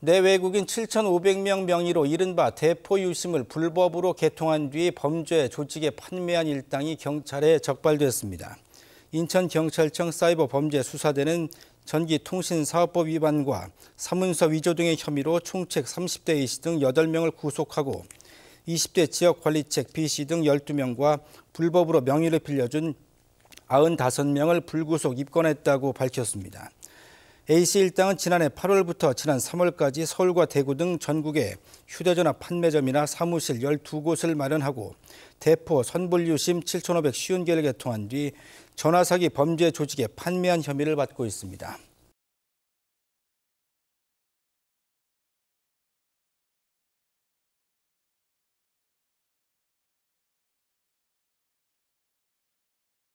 내외국인 7,500명 명의로 이른바 대포 유심을 불법으로 개통한 뒤 범죄 조직에 판매한 일당이 경찰에 적발됐습니다. 인천경찰청 사이버 범죄 수사대는 전기통신사업법 위반과 사문서 위조 등의 혐의로 총책 30대 A씨 등 8명을 구속하고 20대 지역관리책 B씨 등 12명과 불법으로 명의를 빌려준 95명을 불구속 입건했다고 밝혔습니다. A씨 일당은 지난해 8월부터 지난 3월까지 서울과 대구 등 전국에 휴대전화 판매점이나 사무실 12곳을 마련하고 대포 선불유심 7 5 0 0계를 개통한 뒤 전화사기 범죄 조직에 판매한 혐의를 받고 있습니다.